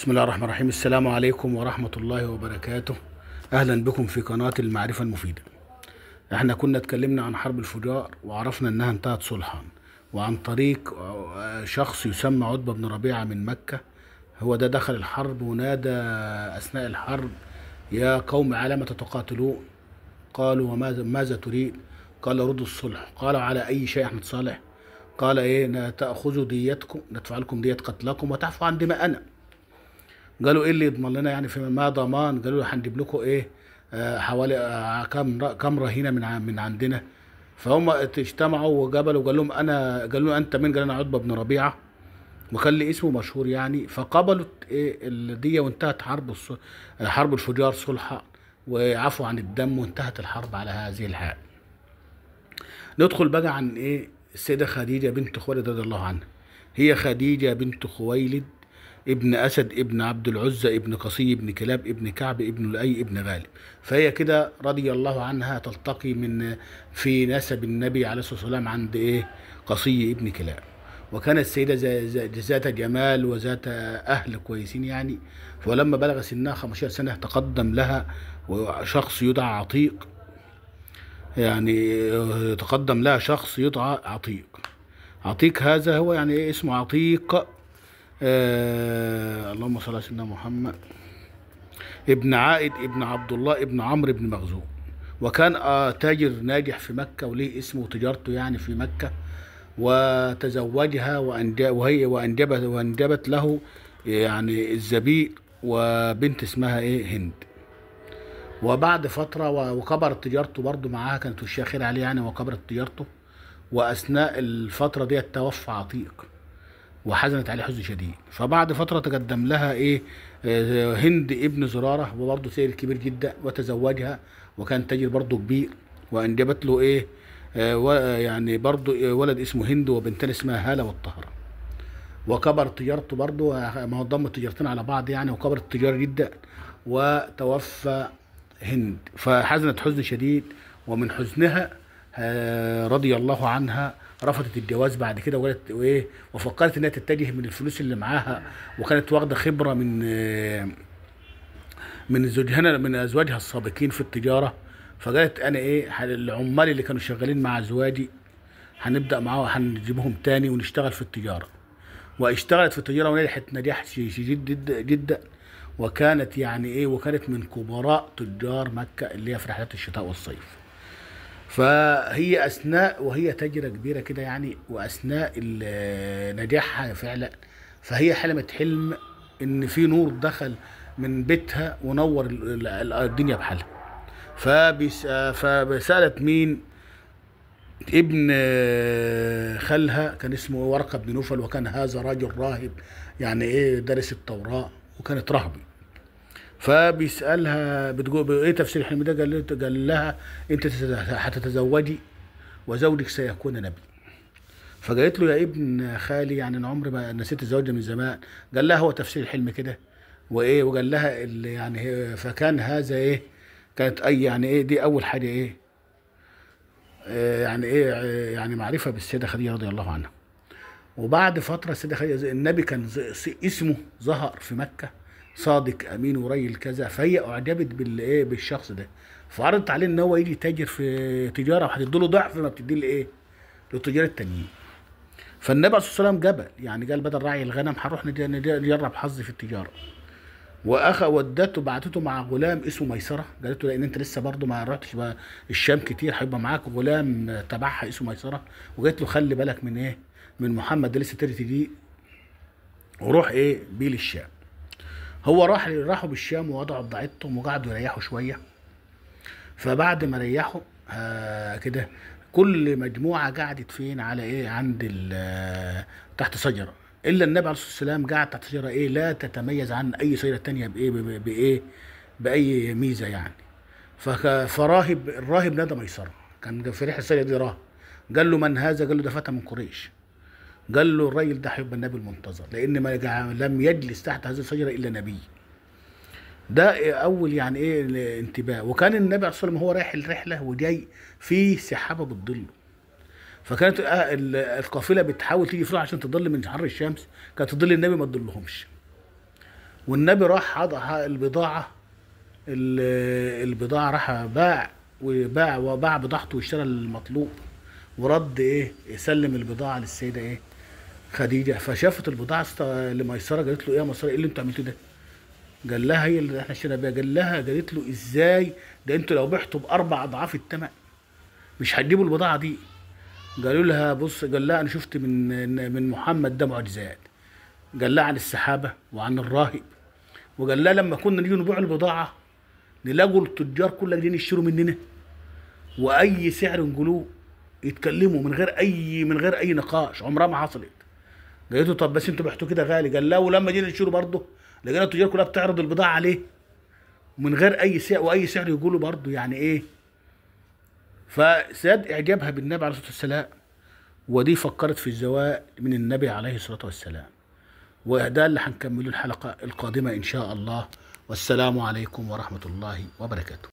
بسم الله الرحمن الرحيم السلام عليكم ورحمة الله وبركاته أهلا بكم في قناة المعرفة المفيدة احنا كنا اتكلمنا عن حرب الفجار وعرفنا انها انتهت صلحا وعن طريق شخص يسمى عتبة بن ربيعة من مكة هو ده دخل الحرب ونادى أثناء الحرب يا قوم على ما تتقاتلون قالوا وماذا ماذا تريد قال ردوا الصلح قالوا على أي شيء احنا تصالح قال ايه تأخذوا ديتكم ندفع لكم ديت قتلكم وتعفوا عن دماءنا قالوا ايه اللي يضمن لنا يعني في ما ضمان قالوا له هنجيب لكم ايه آه حوالي آه كام كام رهينه من من عندنا فهم اجتمعوا وجبلوا وقال لهم انا قالوا له انت مين قال انا عتبه بن ربيعه وكان لي اسمه مشهور يعني فقبلوا ايه الدية وانتهت حرب حرب الفجار صلحا وعفوا عن الدم وانتهت الحرب على هذه الحال ندخل بقى عن ايه السيده خديجه بنت خويلد رضي الله عنها هي خديجه بنت خويلد ابن أسد ابن عبد العزة ابن قصي ابن كلاب ابن كعب ابن لؤي ابن غالب فهي كده رضي الله عنها تلتقي من في نسب النبي عليه الصلاة والسلام عند إيه قصي ابن كلاب وكانت السيدة ذات جمال وذات أهل كويسين يعني ولما بلغ سنها 15 سنة تقدم لها شخص يدعى عتيق يعني آه، تقدم لها شخص يدعى عتيق عتيق هذا هو يعني اسمه عتيق آه اللهم صل على سيدنا محمد ابن عائد ابن عبد الله ابن عمرو بن مخزوم وكان آه تاجر ناجح في مكة وليه اسمه وتجارته يعني في مكة وتزوجها وهي وأنجبت وأنجبت له يعني الزبير وبنت اسمها ايه هند وبعد فترة وكبرت تجارته برضه معاها كانت الشاخرة عليه يعني وكبرت تجارته وأثناء الفترة ديت توفى عتيق وحزنت عليه حزن شديد فبعد فترة تقدم لها إيه آه، هند ابن زرارة وبرضه سيد كبير جدا وتزوجها وكان تاجر برضه كبير وأنجبت له إيه آه، آه، يعني برضه إيه، ولد اسمه هند وبنتين اسمها هالة والطهرة وكبر تجارته برضه ما هو ضم التجارتين على بعض يعني وكبرت التجارة جدا وتوفى هند فحزنت حزن شديد ومن حزنها رضي الله عنها رفضت الجواز بعد كده وقالت وايه وفكرت انها تتجه من الفلوس اللي معاها وكانت واخده خبره من من زوجها من ازواجها السابقين في التجاره فقالت انا ايه العمال اللي كانوا شغالين مع ازواجي هنبدا معاهم هنجيبهم تاني ونشتغل في التجاره واشتغلت في التجاره ونجحت نجاح شديد جدا, جدا وكانت يعني ايه وكانت من كبراء تجار مكه اللي هي في رحلات الشتاء والصيف فهي اثناء وهي تجربه كبيره كده يعني واثناء نجاحها فعلا فهي حلمت حلم ان في نور دخل من بيتها ونور الدنيا بحالها فسالت مين ابن خالها كان اسمه ورقه بن نوفل وكان هذا راجل راهب يعني ايه درس التوراه وكانت رهبه فبيسالها بتقول ايه تفسير الحلم ده قال, قال لها انت هتتزوجي وزوجك سيكون نبي فقالت له يا ابن خالي يعني انا عمري ما نسيت الزواج ده من زمان قال لها هو تفسير الحلم كده وايه وقال لها اللي يعني فكان هذا ايه كانت اي يعني ايه دي اول حاجه ايه آه، يعني ايه آه، يعني معرفه بالسيده خديجه رضي الله عنها وبعد فتره السيده خديجه النبي كان اسمه ظهر في مكه صادق امين وريل كذا فهي اعجبت بالايه بالشخص ده فعرضت عليه ان هو يجي تاجر في تجاره وهتدي له ضعف ما بتدي لايه؟ للتجار التانيين. فالنبي عليه الصلاه والسلام جبل يعني قال بدل راعي الغنم هروح نجرب حظي في التجاره. واخ ودته بعتته مع غلام اسمه ميسره قالت له لان انت لسه برضه ما رحتش الشام كتير هيبقى معاك غلام تبعها اسمه ميسره وقالت له خلي بالك من ايه؟ من محمد ده لسه ترتي دي وروح ايه بيه للشام. هو راح راحوا بالشام ووضعوا بضاعتهم وقعدوا يريحوا شويه فبعد ما ريحوا آه، كده كل مجموعه قعدت فين على ايه عند آه، تحت شجره الا النبي عليه الصلاه والسلام قعد تحت شجره ايه لا تتميز عن اي شجره تانية بايه بايه باي ميزه يعني فراهب الراهب ندى ميسره كان في ريح السجره دي راهب قال له من هذا قال له ده فتى من قريش قال له الراجل ده هيبقى النبي المنتظر لان ما لم يجلس تحت هذه الشجره الا نبي ده اول يعني ايه انتباه وكان النبي عليه الصلاه والسلام هو رايح الرحله وجاي في سحابه بتضله فكانت آه القافله بتحاول تيجي فيها عشان تضل من حر الشمس كانت تضل النبي ما تضلهمش والنبي راح وضع البضاعه البضاعه راح باع وباع وباع بضاعته واشترى المطلوب ورد ايه يسلم البضاعه للسيده ايه خديجه فشافت البضاعه لميسره قالت له ايه يا ميسره ايه اللي انتوا عملتوه ده؟ قال لها هي اللي احنا اشترينا بيها قال لها قالت له ازاي ده انتوا لو بعتوا باربع اضعاف الثمن مش هتجيبوا البضاعه دي قالوا لها بص قال لها انا شفت من من محمد ده معجزات قال لها عن السحابه وعن الراهب وقال لها لما كنا نيجي نبيع البضاعه نلاقوا التجار كلهم جايين يشتروا مننا واي سعر نقولوه يتكلموا من غير اي من غير اي نقاش عمرها ما حصلت لقيته طب بس انتوا بعتوه كده غالي قال لا ولما جينا نشتري برضه لقينا التجار كلها بتعرض البضاعه عليه من غير اي سعر واي سعر يقولوا برضه يعني ايه فساد اعجابها بالنبي عليه الصلاه والسلام ودي فكرت في الزواج من النبي عليه الصلاه والسلام وده اللي هنكمله الحلقه القادمه ان شاء الله والسلام عليكم ورحمه الله وبركاته